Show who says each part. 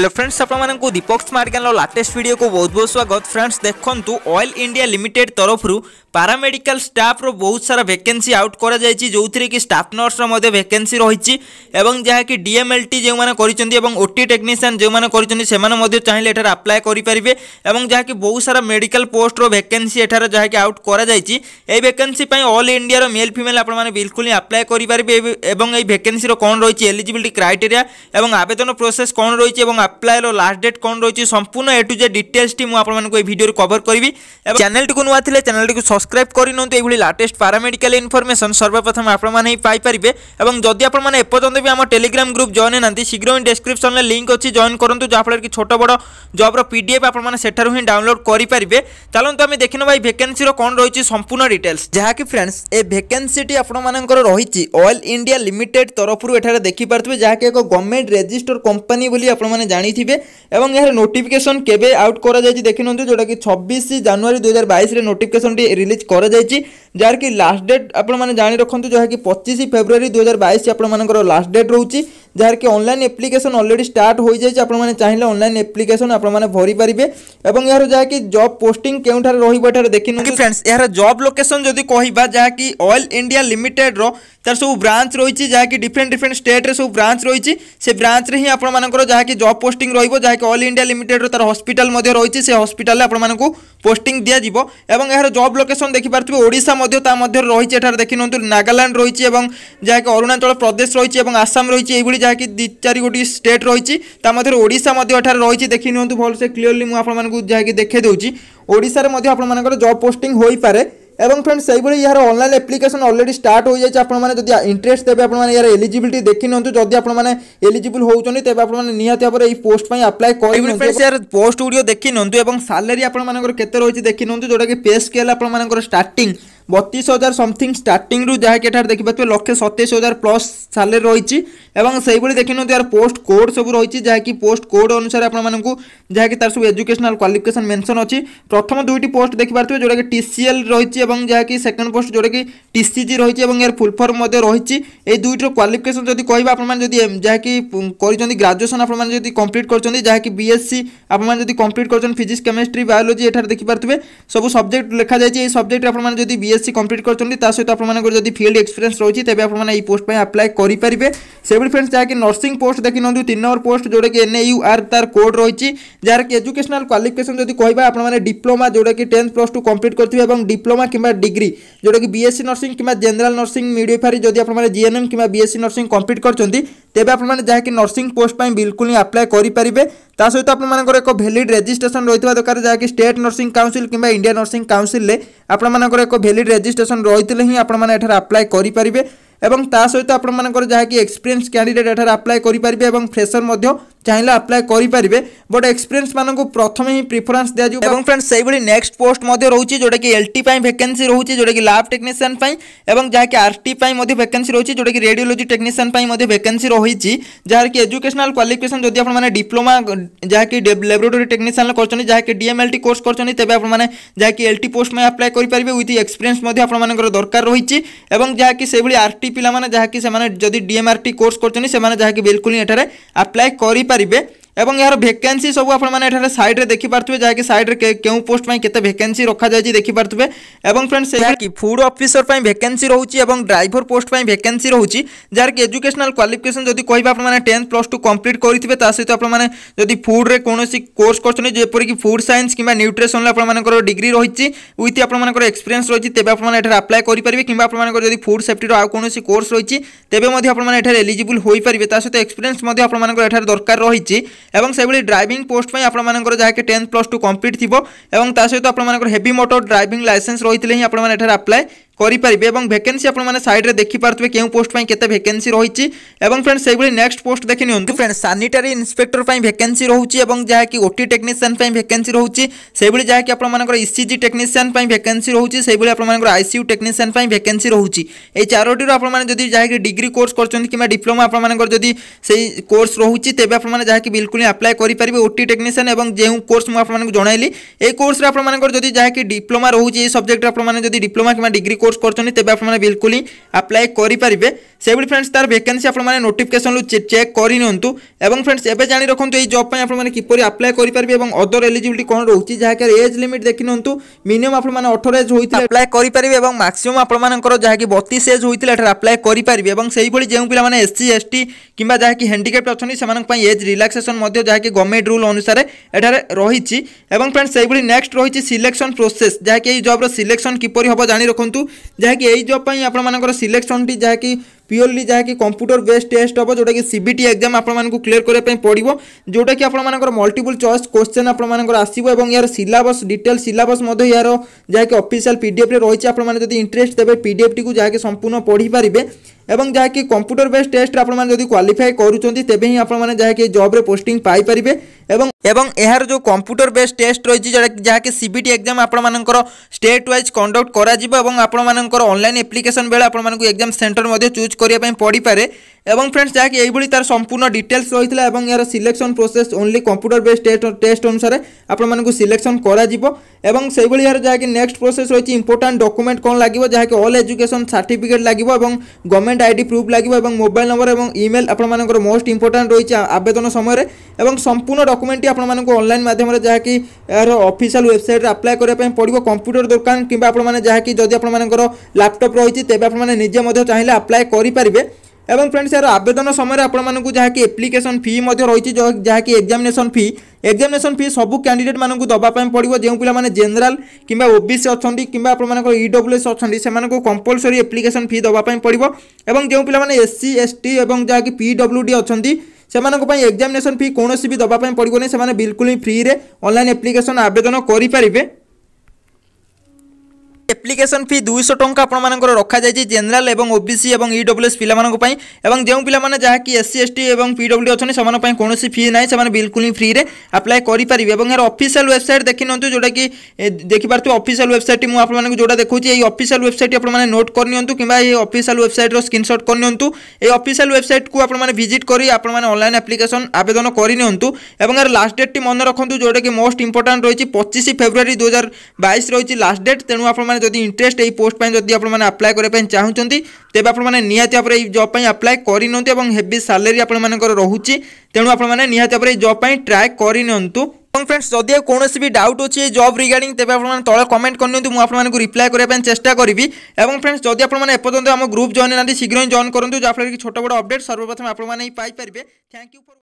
Speaker 1: hello friends आपको दीपक smart ज्ञान latest भिड को बहुत बहुत स्वागत फ्रेंड्स देखु ऑयल इंडिया लिमिटेड तरफ पारामेडिकाल स्टाफ्र बहुत सारा भैकेन्सी आउट कराई जो थी कि स्टाफ नर्सर भैकेन्सी रही जहाँकि डीएमएलटी जो मैंने करटी टेक्निशियान जो मैंने कर चाहिए एठार आप्लाय करेंगे और जहाँकि बहुत सारा मेडिकल पोस्टर भैकेन्सी एठार जहाँकि आउट कराई भैकेन्सी अल इंडियार मेल फिमेल आपने बिल्कुल ही आप्लाय करेंगे भैकेन्सी कौन रही एलिजिबिलिटी क्राइटेरिया और आवेदन प्रोसेस कौन रही আপ্লাইর লাস্ট ডেট কম রয়েছে সম্পূর্ণ এ টু জে ডিটেলসটি মু আপনার এই ভিডিওরে কভর করবি এবং চ্যানেলটি নূয়া লে চ্যানেলটি সবসক্রাইব করে নিহত এইভাবে লাটেস্ট প্যারামেডিকাল ইনফরমেসন সর্বপ্রথম আপনার হি পাইপারে এবং যদি আপনার এপর্যন্ত বি আমার টেলিগ্রাম গ্রুপ জয়েন না শীঘ্র হি ডেসক্রিপশনে লিঙ্ক অছি জয়েন করতু যাফলের কি ছোট বড় জব্র পিডিএফ আপনার সেঠার হি ডাউনলোড করে চালু আমি দেখে নেবা এই ভ্যাকেন্সির কম রয়েছে সম্পূর্ণ ডিটেলস যা কি ফ্রেন্ডস এই ভ্যাকেন্সিটি আপনার রয়েছে অয়েল ইন্ডিয়া লিমিটেড তরফর এখানে দেখিপারে যা কি এক গভর্নমেন্ট রেজিষ্টর কোম্পানি বলে আপনার জাঁথিবে এবং এর নোটিফিকেসন কেবে আউট করা যাই দেখি নিউ যেটা কি ছবিশ জানুয়ারি দুই হাজার বাইশে নোটিফিকেসনটি রিলিজ করা যাই যার কি লাস্ট ডেট আপনার জাঁ রাখতু যা কি পঁচিশ ফেব্রুয়ারি দুই হাজার বাইশ আপনার লাস্ট ডেট রয়েছে যার কি অনলাইন এপ্লিকেসন অলরেডি স্টার্ট হয়ে যাই আপনার চাইলে অনলাইন এপ্লিকেসন আপনার ভরি পারে এবং এর যা কি জব পোস্টিং কেউঠার রহব এটার দেখি নিউ ফ্রেন্ডস এর জব লোকেসন যদি কহবা যা কি অয়েল ইন্ডিয়া লিমিটেডর তার সব ব্রাঞ্চ রয়েছে যা কি ডিফরেন্ট ডিফরেন্ট স্টেট্রে সব ব্রাঞ্চ রয়েছে সে ব্রাঞ্চে হি আপনার যা কি জব পোস্টিং রহব যা কি অল ইন্ডিয়া লিমিটেডর তার হসপিটাল রয়েছে সে হসপিটালে আপনার পোস্টিং দিয়াযিব এবং এর জব লোকেসন দেখিপারে ওড়শা তা মধ্যে রয়েছে এটার দেখি নিউ নাগাল্যান্ড রয়েছে এবং যা কি অরুণাচল প্রদেশ রয়েছে এবং আসাম রয়েছে এইভাবে যা কি দুই চারি গোটি স্টেট রয়েছে তা মধ্যে ওড়শা এটার রয়েছে দেখি নিউ ভালসে ক্লিয়রলি মু আপনার যা কি দেখে দেছি ওড়শার আপনার জব পোস্টিং হয়ে পড়ে এবং ফ্রেন্ডস সেইভাবে ইয়ার অনলাইন আপ্লিকেসন অলরেডি স্টার্ট হয়ে যাচ্ছে আপনার যদি ইন্টারেস্ট দেবে আপনার ইয়ার এলিজিবিলিটি দেখি নিহত যদি আপনার এলিজিবল হচ্ছেন তবে আপনার নিহতি ভাবে এই পোস্ট পাই আপ্লাই করবেন ফ্রেন্ডস ইয়ার পোস্ট গুড়ি দেখি নিহত এবং স্যালারি আপনার কেতে রয়েছে দেখি নিহত যেটা কি পে স্কেল আপনার স্টার্টিং বতিশ হাজার সমথিং স্টার্টিংরু যাকে এখানে দেখিপারে লক্ষে সতেইশ হাজার প্লস স্যালারি রয়েছে এবং সেইভাবে দেখি নিউ ইয়ার পোস্ট কোড সব রয়েছে যা কি পোস্ট কোড অনুসারে আপনার যা কি তার সব এজুকেশনাল কোয়ালিফিকেসন মেনশন অছি প্রথম দুইটি পোস্ট দেখিপারে যেটা কি টিসিএল রয়েছে এবং যা কি সেকেন্ড পোস্ট যেটা কি টিসিজি রয়েছে এবং এর ফুল ফর্ম রয়েছে এই দুইটির কোয়ালিফিকেসন যদি কহবা আপনার যদি যা কি করছেন গ্রাজুয়েসন আপনার যদি কমপ্লিট করছেন যা কি বিএসসি আপনার যদি কমপ্লিট করছেন ফিজিক্স কেমিস্ট্রি বায়োলোজি এখানে দেখিপারে সব সবজেক্ট লেখা যাই এই সবজেক্ট আপনার যদি বিএস বিএসসি কমপ্লিট করছেন তা সহ আপনার যদি ফিল্ড এক্সপিরিয়েন্স রয়েছে তেমন আপনার এই পোস্ট আপ্লাই করে ସେଭଳି ଫ୍ରେଣ୍ଡସ୍ ଯାହାକି ନର୍ସିଂ ପୋଷ୍ଟ ଦେଖିନିଅନ୍ତୁ ତିନି ନମ୍ବର ପୋଷ୍ଟ ଯେଉଁଟାକି ଏନ୍ ୟୁ ଆର୍ ତାର କୋଡ଼୍ ରହିଛି ଯାହାକି ଏଜୁକେସନାଲ୍ କ୍ୱାଲିଫିକେସନ୍ ଯଦି କହିବା ଆପଣମାନେ ଡିପ୍ଲୋମା ଯେଉଁଟାକି ଟେନ୍ଥ ପ୍ଲସ୍ ଟୁ କମ୍ପ୍ଲିଟ୍ କରିଥିବେ ଏବଂ ଡିପ୍ଲୋମା କିମ୍ବା ଡିଗ୍ରୀ ଯେଉଁଟାକି ବିଏସ୍ସି ନର୍ସିଂ କିମ୍ବା ଜେନେରାଲ୍ ନର୍ସିଂ ମିଡ଼ିଓଫାରି ଯଦି ଆପଣମାନେ ଜିଏନ୍ଏମ୍ କିମ୍ବା ବିଏସ୍ସି ନର୍ସିଂ କମ୍ପ୍ଲିଟ୍ କରିଛନ୍ତି ତେବେ ଆପଣମାନେ ଯାହାକି ନର୍ସିଂ ପୋଷ୍ଟ ପାଇଁ ବିଲକୁଲ ହିଁ ଆପ୍ଲାଏ କରିପାରିବେ ତା ସହିତ ଆପଣମାନଙ୍କର ଏକ ଭ୍ୟାଲିଡ୍ ରେଜିଷ୍ଟ୍ରେସନ୍ ରହିଥିବା ଦରକାର ଯାହାକି ଷ୍ଟେଟ୍ ନର୍ସିଂ କାଉନସିଲ୍ କିମ୍ବା ଇଣ୍ଡିଆ ନର୍ସିଂ କାଉନସିଲ୍ରେ ଆପଣମାନଙ୍କର ଏକ ଭ୍ୟାଲିଡ୍ ରେଜିଷ୍ଟ୍ରେସନ୍ ରହିଥିଲେ ହିଁ ଆପଣମାନେ ଏଠାରେ ଆପ୍ଲାଏ କରିପାରିବେ এবং তা সহিত আপনার যা কি এক্সপিরিয়েন্স ক্যাডিডেট এখানে আপ্লাই করে পারে এবং ফ্রেসর চাইলে আপ্লাই করে পারে বট এক্সপিরিয়েন্স মানুষ প্রথমে হি প্রিফরেন্স দিয়া যাবে এবং ফ্রেন্ডস সেইভাবে নেক্সট পোস্ট রয়েছে যেটা কি এলটি ভ্যাকেন্সি রয়েছে যেটা কি ল্যাব টেকনিশিয়ান এবং যা কি আরটি ভ্যাকেন্সি রয়েছে যেটা কি রেডিওলোজি টেকনিশিয়ান ভ্যাকেন্সি রয়েছে যার কি এজুকেশনাল কোয়ালিফিকেসন যদি আপনার ডিপ্লোমা যা কি ল্যাবরেটোরি টেকনিশিয়ান করছেন যা কি ডিএমএলটি কোর্স করছেন তবে আপনার যা কি এলটি পোস্ট আপ্লাই করে পারে উইথ এক্সপিরিয়েন্স আপনার দরকার রয়েছে এবং যা কি সেইভাবে আরটি टी ପିଲାମାନେ ଯାହାକି ସେମାନେ ଯଦି ଡିଏମ୍ଆର୍ଟି କୋର୍ସ କରୁଛନ୍ତି ସେମାନେ ଯାହାକି ବିଲକୁଲ ହିଁ ଏଠାରେ ଆପ୍ଲାଏ କରିପାରିବେ এবং ইয়ার ভ্যাকেশনসি সব আপন মানে এটারে সাইড রে দেখি পারতে যে কি সাইড রে কে কও পোস্ট পায় কত ভ্যাকেশনসি রাখা যায় দেখি পারতে এবং फ्रेंड्स সেই কি ফুড অফিসার পায় ভ্যাকেশনসি রহুচি এবং ড্রাইভার পোস্ট পায় ভ্যাকেশনসি রহুচি জারকে এডুকেশনাল কোয়ালিফিকেশন যদি কইবা আপন মানে 10th + 2 কমপ্লিট করিবি তা সেইতো আপন মানে যদি ফুড রে কোনসি কোর্স করছনে যে পর কি ফুড সায়েন্স কিমা নিউট্রিশন আপন মানে করে ডিগ্রি রহিচি উইথ আপন মানে করে এক্সপেরিয়েন্স রহিচি তেবে আপন মানে এটারে अप्लाई করি পারবি কিমা আপন মানে যদি ফুড সেফটি আর কোনসি কোর্স রহিচি তেবে মধ্যে আপন মানে এটারে এলিজেবল হই পারবি তা সেইতো এক্সপেরিয়েন্স মধ্যে আপন মানে এটারে দরকার রহিচি এবং সেইবালি ড্রাইভিং পোস্ট পাই আপন মানন কর যাকে 10th+2 কমপ্লিট থিবো এবং তা সেইতো আপন মানন কর হেভি মোটর ড্রাইভিং লাইসেন্স রহিtile hi আপন মানন এঠার अप्लाई করি পারিবে এবং ভ্যাকেশনসি আপন মানে সাইড রে দেখি পারতে কিউ পোস্ট পই কত ভ্যাকেশনসি রহিচি এবং ফ্রেন্ডস সেইবই নেক্সট পোস্ট দেখনিওন তো ফ্রেন্ডস স্যানিটারি ইন্সপেক্টর পই ভ্যাকেশনসি রহুচি এবং যাহা কি ওটি টেকনিশিয়ান পই ভ্যাকেশনসি রহুচি সেইবই যাহা কি আপন মানে ইসিজি টেকনিশিয়ান পই ভ্যাকেশনসি রহুচি সেইবই আপন মানে আইসিইউ টেকনিশিয়ান পই ভ্যাকেশনসি রহুচি এই চারোটি আপন মানে যদি যাহা কি ডিগ্রি কোর্স করচন কিমা ডিপ্লোমা আপন মানে যদি সেই কোর্স রহুচি তেবে আপন মানে যাহা কি বিলকুলি এপ্লাই করি পারিবে ওটি টেকনিশিয়ান এবং যেউ কোর্স ম আপন মানে জনায়েলি এই কোর্স আপন মানে যদি যাহা কি ডিপ্লোমা রহুচি এই সাবজেক্ট আপন মানে যদি ডিপ্লোমা কিমা ডিগ্রি কোর্স করছেন তেবে আপনার বিলকুল হি আপ্লাই করে পারে সেইভাবে ফ্রেন্ডস তার ভ্যাকেন্সি আপনার নোটিফিকেসন চেক করে নিউ এবং ফ্রেন্ডস এবে জাঁ রাখুন এই জব পাই আপনার কিপর আপ্লাই করে পারে এবং অদর এলিজিবিলিটি কোণ রয়েছে যাকে এজ লিমিট দেখি নিউ মিনিমম আপনার অঠর এজ হয়েছে আপ্লাই করে পারে এবং ম্যাক্সিমম আপনার যাকে বতিশ এজ হয়েছে এটার আপ্লাই করে পারে এবং সেইভাবে যে পিলামানে এসসি এসটি কিংবা যাকে হ্যাণ্ডিক্যাপ্ট অনেক সে এজ রিলাক্সেসন যাকে গভর্নমেন্ট রুল অনুসারে এটার রয়েছে এবং ফ্রেন্ডস সেইভাবে নেক্সট রয়েছে সিলেকশন প্রোসেস যাকে এই জব্র সিলেকশন কিপর হব জাঁ রাখুন ᱡᱟᱦᱟᱸ ᱠᱤ ᱮᱭ ᱡᱚᱯᱟᱭ ᱟᱯᱱᱟ ᱢᱟᱱᱟ ᱠᱚ ᱥᱤᱞᱮᱠᱥᱚᱱ ᱴᱤ ᱡᱟᱦᱟᱸ ᱠᱤ ᱯᱤᱭᱚᱨᱞᱤ ᱡᱟᱦᱟᱸ ᱠᱤ ᱠᱚᱢᱯᱤᱭᱩᱴᱟᱨ ᱵᱮᱥᱴ ᱴᱮᱥᱴ ᱦᱚᱵᱟ ᱡᱚᱴᱟ ᱠᱤ ᱥᱤᱵᱤᱴᱤ ᱮᱜᱡᱟᱢ ᱟᱯᱱᱟ ᱢᱟᱱᱠᱚ ᱠᱞᱤᱭᱟᱨ ᱠᱚᱨᱮ ᱯᱮ ᱯᱟᱲᱤᱵᱚ ᱡᱚᱴᱟ ᱠᱤ ᱟᱯᱱᱟ ᱢᱟᱱᱟ ᱠᱚ ᱢᱟલ્ᱴᱤᱯᱞ ᱪᱚᱭᱥ ᱠᱚᱥᱪᱟᱱ ᱟᱯᱱᱟ ᱢᱟᱱᱟ ᱠᱚ ᱟᱥᱤᱵᱚ ᱮᱵᱚᱱ ᱭᱟᱨ ᱥᱤᱞᱟᱵᱚᱥ ᱰᱤᱴᱮᱞ ᱥᱤᱞᱟᱵᱚᱥ ᱢᱚᱫᱚ ᱭᱟᱨᱚ ᱡᱟᱦᱟ এবং যাকি কম্পুটর বেস টেস্ট আপনার যদি কোয়ালিফাই করছেন তেমনি আপনার যাকি জব্রে পোস্টিং পাইপারে এবং এবং এর যে কম্পুটর বেস টেস্ট রয়েছে যা সিবিটি এক্সাম আপনার স্টেট ওয়াইজ কন্ডক্ট করা এবং আপনার অনলাইন এপ্লিকেসন বেড়ে আপনার এক্সাম সেটর চুজ করা পড়িপারে এবং ফ্রেন্ডস যা এইভাবে তার সম্পূর্ণ ডিটেলস রয়েছে এবং এর selection process only computer base test test অনুসারে আপনার সিলেকশন করা এবং সেইভাবে এর যা নেক্সট প্রোসেস রয়েছে ইম্পর্টাট ডকুমেন্ট কম লাগবে যা অল এজুকেশন সার্টিফিকেট লাগবে এবং গভর্নমেন্ট পেমেন্ট আইডি প্রুফ লাগিব এবং মোবাইল নম্বর এবং ইমেল আপনার মোস্ট ইম্পর্টাট রয়েছে আবেদন সময় এবং সম্পূর্ণ ডকুমেন্টটি আপনার অনলাইন মাধ্যমে যা কি এর অফিসিয়াল ওয়েবসাইটে আপ্লাই করা পড়ব কম্পুটর দোকান কিংবা আপনার যা কি যদি আপনার ল্যাপটপ রয়েছে তেবে আপনার নিজে চাইলে আপ্লাই করে পারবে এবং ফ্রেন্ডস এর আবেদন সময় আপনার যা কি এপ্লিকেসন ফি রয়েছে যা কি এক্সামিনেসন ফি ଏକ୍ଜାମିନେସନ୍ ଫି ସବୁ କ୍ୟାଣ୍ଡିଡେଟ୍ମାନଙ୍କୁ ଦେବା ପାଇଁ ପଡ଼ିବ ଯେଉଁ ପିଲାମାନେ ଜେନେରାଲ୍ କିମ୍ବା ଓବିସି ଅଛନ୍ତି କିମ୍ବା ଆପଣମାନଙ୍କର ଇଡବ୍ଲ୍ୟୁଏସ୍ ଅଛନ୍ତି ସେମାନଙ୍କୁ କମ୍ପଲସରି ଆପ୍ଲିକେସନ୍ ଫି ଦେବା ପାଇଁ ପଡ଼ିବ ଏବଂ ଯେଉଁ ପିଲାମାନେ ଏସ୍ସି ଏସ୍ଟି ଏବଂ ଯାହାକି ପି ଡବ୍ଲ୍ୟୁ ଡି ଅଛନ୍ତି ସେମାନଙ୍କ ପାଇଁ ଏକ୍ଜାମିନେସନ୍ ଫି କୌଣସି ବି ଦେବା ପାଇଁ ପଡ଼ିବନି ସେମାନେ ବିଲକୁଲ ହିଁ ଫ୍ରିରେ ଅନଲାଇନ୍ ଆପ୍ଲିକେସନ୍ ଆବେଦନ କରିପାରିବେ এপ্লিকেশন ফি দুইশ টঙ্কা আপনার রখাযাই জেনেল এবং ওবিসি এবং ইডব্লুএস পিলাপাই এবং যে পিলামানে যা কি এসসি এসটি এবং পিডব্লু অনেক সে কৌশি ফি না সে বিলকুল হি ফ্রিরে আপ্লাই করে পারে এবং এর অফিসিয়াল ওয়েবসাইট দেখি নিউ যেটা কি দেখিপার অফিসিয়াল ওয়েবসাইটটি মু আপনার যেটা দেখুছি এই অফিসিয়াল ওয়েবসাইটটি আপনার নোট করে নিউ কিংবা এই অফিসিয়াল ওয়েবসাইটর স্ক্রিনশট করে নিউ এই অফিসিয়াল ওয়েবসাইটকু আপনার ভিজিট করে আপনার অনলাইন আপ্লিকেশন আবেদন করে নিউ এবং এর লাস্ট ডেটটি মনে রাখুন যেটা কি মোস্ট ইম্পর্টাট রয়েছে পঁচিশ ফেব্রুয়ারি দুই হাজার বাইশ রয়েছে লাস্ট ডেট তেমন আপনার আপনার যদি ইন্টরেস্ট এই পোস্ট যদি আপনার আপ্লাই করা চাহুমান তেমন আপনার নিহতি ভাবে এই জব আপ্লাই করে নিহতি এবং হেভি স্যালারি আপনার রয়েছে তেমন আপনার নিহতি ভাবে এই জব ট্রাই করে নিহতু এবং ফ্রেন্ডস যদি কৌশি বি ডাউট অছি এই জব রিগার্ডিং তেবে আপনার তলে কমেন্ট করে নিহতু আপনার রিপ্লাই করা চেষ্টা করবি এবং ফ্রেন্ডস যদি আপনার এপর্যন্ত আমার গ্রুপ জয়েন না শীঘ্র জয়েন করতু যাফলে কি ছোট বড় অপডেট সর্বপ্রথমে আপনার পাইপারে থ্যাংক ইউ ফর